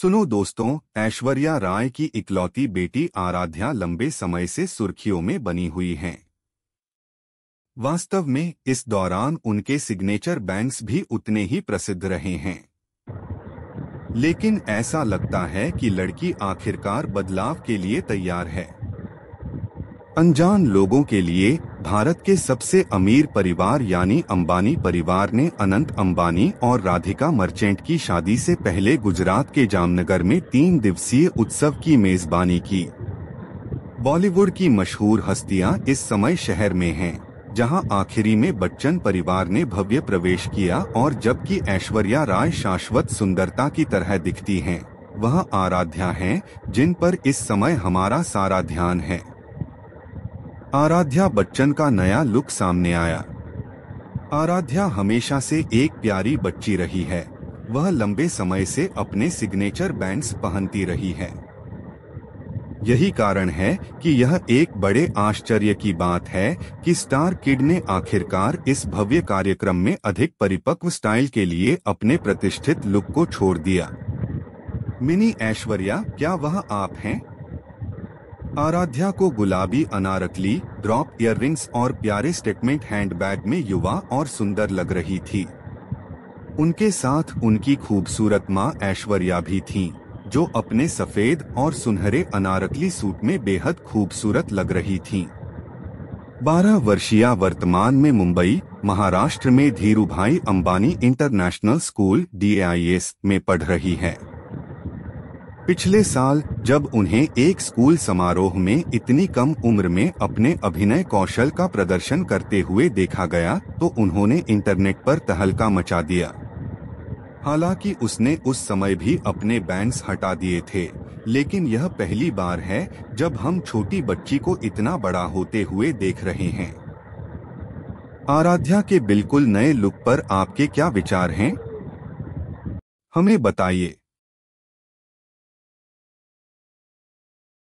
सुनो दोस्तों ऐश्वर्या राय की इकलौती बेटी आराध्या लंबे समय से सुर्खियों में बनी हुई हैं वास्तव में इस दौरान उनके सिग्नेचर बैंक्स भी उतने ही प्रसिद्ध रहे हैं लेकिन ऐसा लगता है कि लड़की आखिरकार बदलाव के लिए तैयार है अनजान लोगों के लिए भारत के सबसे अमीर परिवार यानी अंबानी परिवार ने अनंत अंबानी और राधिका मर्चेंट की शादी से पहले गुजरात के जामनगर में तीन दिवसीय उत्सव की मेजबानी की बॉलीवुड की मशहूर हस्तियां इस समय शहर में हैं, जहां आखिरी में बच्चन परिवार ने भव्य प्रवेश किया और जबकि ऐश्वर्या राय शाश्वत सुंदरता की तरह दिखती हैं, वह आराध्या हैं जिन पर इस समय हमारा सारा ध्यान है आराध्या बच्चन का नया लुक सामने आया आराध्या हमेशा से एक प्यारी बच्ची रही है वह लंबे समय से अपने सिग्नेचर बैंड्स पहनती रही है यही कारण है कि यह एक बड़े आश्चर्य की बात है कि स्टार किड ने आखिरकार इस भव्य कार्यक्रम में अधिक परिपक्व स्टाइल के लिए अपने प्रतिष्ठित लुक को छोड़ दिया मिनी ऐश्वर्या क्या वह आप हैं आराध्या को गुलाबी अनारकली ड्रॉप इयर और प्यारे स्टेटमेंट हैंडबैग में युवा और सुंदर लग रही थी उनके साथ उनकी खूबसूरत माँ ऐश्वर्या भी थीं, जो अपने सफेद और सुनहरे अनारकली सूट में बेहद खूबसूरत लग रही थीं। बारह वर्षीय वर्तमान में मुंबई महाराष्ट्र में धीरूभाई अंबानी इंटरनेशनल स्कूल डी में पढ़ रही है पिछले साल जब उन्हें एक स्कूल समारोह में इतनी कम उम्र में अपने अभिनय कौशल का प्रदर्शन करते हुए देखा गया तो उन्होंने इंटरनेट पर तहलका मचा दिया हालांकि उसने उस समय भी अपने बैंड्स हटा दिए थे लेकिन यह पहली बार है जब हम छोटी बच्ची को इतना बड़ा होते हुए देख रहे हैं आराध्या के बिल्कुल नए लुक पर आपके क्या विचार हैं हमें बताइए